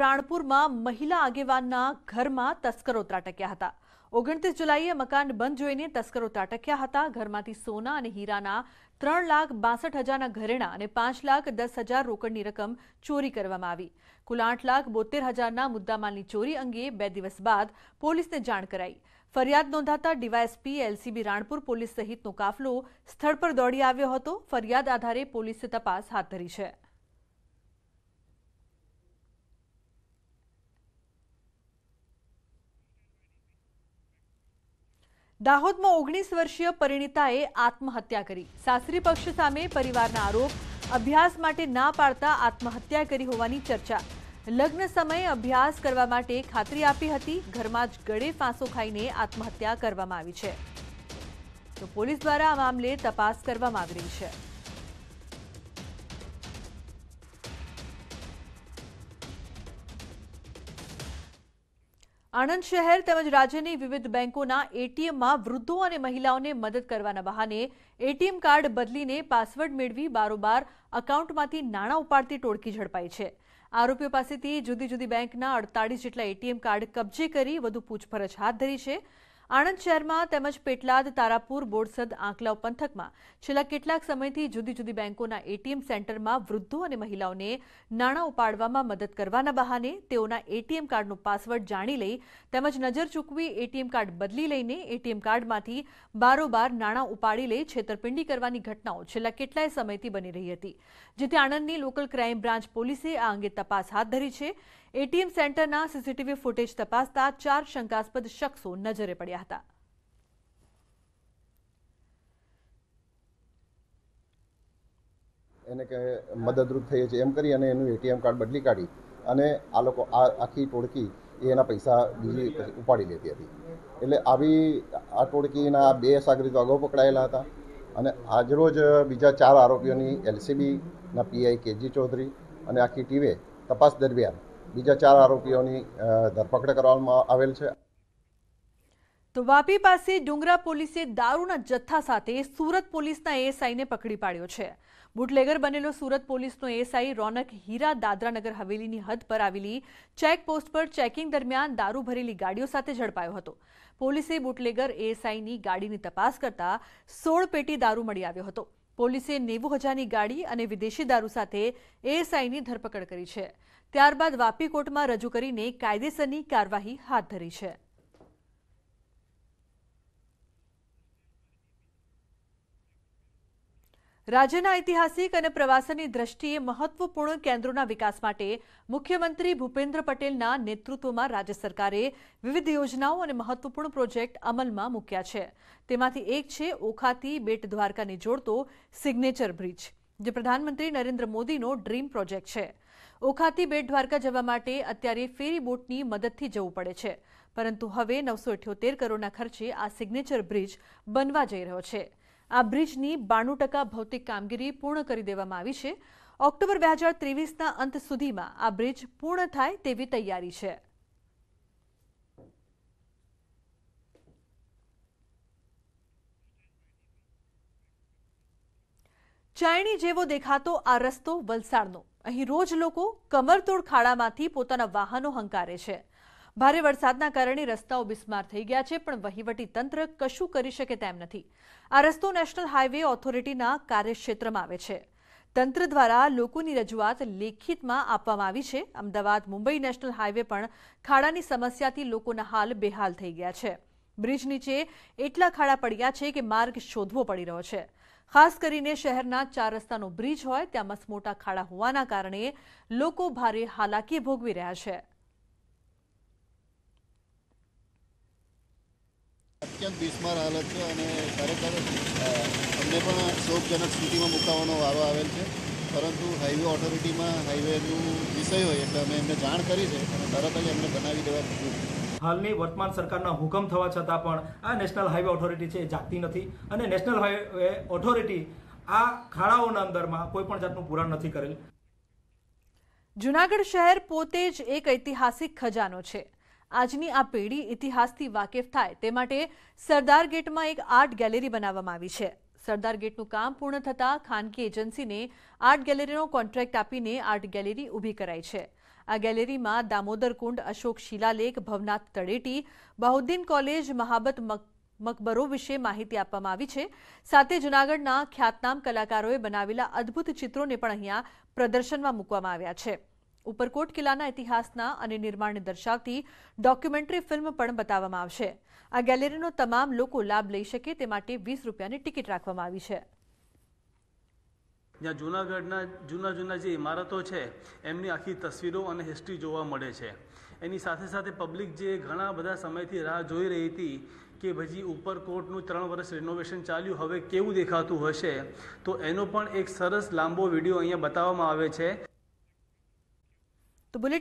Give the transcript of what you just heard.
રાણપુરમાં મહિલા આગેવાનના ઘરમાં તસ્કરો ત્રાટક્યા હતા ઓગણત્રીસ જુલાઈએ મકાન બંધ જોઈને તસ્કરો ત્રાટક્યા હતા ઘરમાંથી સોના અને હીરાના ત્રણ લાખ બાસઠ હજારના ઘરેણા અને પાંચ લાખ દસ હજાર રોકડની રકમ ચોરી કરવામાં આવી કુલ આઠ લાખ બોતેર હજારના મુદ્દામાલની ચોરી અંગે બે દિવસ બાદ પોલીસને જાણ કરાઈ ફરિયાદ નોંધાતા ડીવાયએસપી એલસીબી રાણપુર પોલીસ સહિતનો કાફલો સ્થળ પર દોડી આવ્યો હતો ફરિયાદ આધારે પોલીસે તપાસ હાથ ધરી છે દાહોદમાં ઓગણીસ વર્ષીય પરિણીતાએ આત્મહત્યા કરી સાસરી પક્ષ સામે પરિવારના આરોપ અભ્યાસ માટે ના પાડતા આત્મહત્યા કરી હોવાની ચર્ચા લગ્ન સમયે અભ્યાસ કરવા માટે ખાતરી આપી હતી ઘરમાં જ ગળે ફાંસો ખાઈને આત્મહત્યા કરવામાં આવી છે તો પોલીસ દ્વારા આ મામલે તપાસ કરવામાં આવી રહી છે આણંદ શહેર તેમજ રાજ્યની વિવિધ બેંકોના એટીએમમાં વૃદ્ધો અને મહિલાઓને મદદ કરવાના બહાને એટીએમ કાર્ડ બદલીને પાસવર્ડ મેળવી બારોબાર અકાઉન્ટમાંથી નાણાં ઉપાડતી ટોળકી ઝડપાઈ છે આરોપીઓ પાસેથી જુદી જુદી બેંકના અડતાળીસ જેટલા એટીએમ કાર્ડ કબજે કરી વધુ પૂછપરછ હાથ ધરી છે આણંદ શહેરમાં તેમજ પેટલાદ તારાપુર બોરસદ આંકલાવ પંથકમાં છેલ્લા કેટલાક સમયથી જુદી જુદી બેંકોના એટીએમ સેન્ટરમાં વૃદ્ધો અને મહિલાઓને નાણાં ઉપાડવામાં મદદ કરવાના બહાને તેઓના એટીએમ કાર્ડનો પાસવર્ડ જાણી લઈ તેમજ નજર ચૂકવી એટીએમ કાર્ડ બદલી લઈને એટીએમ કાર્ડમાંથી બારોબાર નાણાં ઉપાડી લઈ છેતરપિંડી કરવાની ઘટનાઓ છેલ્લા કેટલાય સમયથી બની રહી હતી જેથી આણંદની લોકલ ક્રાઇમ બ્રાન્ચ પોલીસે આ અંગે તપાસ હાથ ધરી છે એટીએમ સેન્ટરના સીસીટીવી ફૂટેજ તપાસતા ચાર શંકાસ્પદ શખ્સો નજરે પડ્યા હતા એને કે મદદરૂપ થઈએ છીએ એમ કરી અને એનું એટીએમ કાર્ડ બદલી કાઢી અને આ લોકો આ આખી ટોળકી એ એના પૈસા બીજી ઉપાડી લેતી હતી એટલે આવી આ ટોળકીના બે સાગરીતો અગાઉ પકડાયેલા હતા અને આજરોજ બીજા ચાર આરોપીઓની એલસીબીના પીઆઈ કેજી ચૌધરી અને આખી ટીમે તપાસ દરમિયાન બીજા ચાર આરોપીઓની ધરપકડ કરવામાં આવેલ છે તો વાપી પાસે ડુંગરા પોલીસે દારૂના જથ્થા સાથે સુરત પોલીસના એએસઆઈને પકડી પાડ્યો છે બુટલેગર બનેલો સુરત પોલીસનો એએસઆઈ રોનક હીરા દાદરાનગર હવેલીની હદ પર આવેલી ચેકપોસ્ટ પર ચેકિંગ દરમિયાન દારૂ ભરેલી ગાડીઓ સાથે ઝડપાયો હતો પોલીસે બુટલેગર એએસઆઈની ગાડીની તપાસ કરતા સોળ પેટી દારૂ મળી આવ્યો હતો પોલીસે નેવું હજારની ગાડી અને વિદેશી દારૂ સાથે એએસઆઈની ધરપકડ કરી છે ત્યારબાદ વાપી કોર્ટમાં રજૂ કરીને કાયદેસરની કાર્યવાહી હાથ ધરી છે રાજ્યના ઐતિહાસિક અને પ્રવાસનની દ્રષ્ટિએ મહત્વપૂર્ણ કેન્દ્રોના વિકાસ માટે મુખ્યમંત્રી ભૂપેન્દ્ર પટેલના નેતૃત્વમાં રાજ્ય સરકારે વિવિધ યોજનાઓ અને મહત્વપૂર્ણ પ્રોજેક્ટ અમલમાં મૂક્યા છે તેમાંથી એક છે ઓખાથી બેટ દ્વારકાને જોડતો સિગ્નેચર બ્રિજ જે પ્રધાનમંત્રી નરેન્દ્ર મોદીનો ડ્રીમ પ્રોજેક્ટ છે ઓખાથી બેટ દ્વારકા જવા માટે અત્યારે ફેરી બોટની મદદથી જવું પડે છે પરંતુ હવે નવસો કરોડના ખર્ચે આ સિગ્નેચર બ્રિજ બનવા જઈ રહ્યો છે આ બ્રિજની બાણું ટકા ભૌતિક કામગીરી પૂર્ણ કરી દેવામાં આવી છે ઓક્ટોબર બે હજાર ત્રેવીસના અંત સુધીમાં આ બ્રિજ પૂર્ણ થાય તેવી તૈયારી છે ચાયણી જેવો દેખાતો આ રસ્તો વલસાડનો અહીં રોજ લોકો કમરતોડ ખાડામાંથી પોતાના વાહનો હંકારે છે ભારે વરસાદના કારણે રસ્તાઓ બિસ્માર થઈ ગયા છે પણ વહીવટી તંત્ર શું કરી શકે તેમ નથી આ રસ્તો નેશનલ હાઈવે ઓથોરિટીના કાર્યક્ષેત્રમાં આવે છે તંત્ર દ્વારા લોકોની રજવાત લેખિતમાં આપવામાં આવી છે અમદાવાદ મુંબઈ નેશનલ હાઈવે પણ ખાડાની સમસ્યાથી લોકોના હાલ બેહાલ થઈ ગયા છે બ્રિજ નીચે એટલા ખાડા પડ્યા છે કે માર્ગ છોધવો પડી રહ્યો છે ખાસ કરીને શહેરના ચાર રસ્તાનો બ્રિજ હોય ત્યાંમાંસ મોટો ખાડા હોવાના કારણે લોકો ભારે હાલાકી ભોગવી રહ્યા છે અત્યંત બિસ્માર હાલત છે અને ખરેખર અમને પણ શોકજનક સ્થિતિમાં મુકાવાનો વારો આવેલ છે પરંતુ હાઈવે ઓથોરિટીમાં હાઈવેનું વિષય હોય એટલે અમે એમને જાણ કરી છે અને તરત જ એમને બનાવી દેવા દીધું હાલની વર્તમાન સરકારના હુકમ થવા છતાં પણ આ નેશનલ હાઈવે ઓથોરિટી છે એ જાગતી નથી અને નેશનલ હાઈવે ઓથોરિટી આ ખાડાઓના અંદરમાં કોઈ પણ જાતનું પુરાણ નથી કરેલ જુનાગઢ શહેર પોતે જ એક ઐતિહાસિક ખજાનો છે આજની આ પેડી ઇતિહાસથી વાકેફ થાય તે માટે સરદાર ગેટમાં એક આર્ટ ગેલેરી બનાવવામાં આવી છે સરદાર ગેટનું કામ પૂર્ણ થતા ખાનકી એજન્સીને આર્ટ ગેલેરીનો કોન્ટ્રાક્ટ આપીને આર્ટ ગેલેરી ઊભી કરાઈ છે આ ગેલેરીમાં દામોદર કુંડ अशोक શિલાલેખ ભવનાત તડેટી બહુદિન કોલેજ મહાબત મકબરો વિશે માહિતી આપવા આવી છે સાતે જુનાગઢના ખ્યાત નામ કલાકારોએ બનાવેલા અદ્ભુત ચિત્રોને પણ અહીંયા પ્રદર્શનમાં મૂકવામાં આવ્યા છે ઉપરકોટ કિલ્લાના ઇતિહાસના અને નિર્માણને દર્શાવતી ડોક્યુમેન્ટરી ફિલ્મ પણ બતાવવામાં આવશે આ ગેલેરીનો તમામ લોકો લાભ લઈ શકે તે માટે વીસ રૂપિયાની ટિકિટ રાખવામાં આવી છે જ્યાં જૂનાગઢના જૂના જૂના જે ઇમારતો છે એમની આખી તસવીરો અને હિસ્ટ્રી જોવા મળે છે એની સાથે સાથે પબ્લિક જે ઘણા બધા સમયથી રાહ જોઈ રહી હતી કે ભજી ઉપરકોટનું ત્રણ વર્ષ રિનોવેશન ચાલ્યું હવે કેવું દેખાતું હશે તો એનો પણ એક સરસ લાંબો વિડીયો અહીંયા બતાવવામાં આવે છે The bullet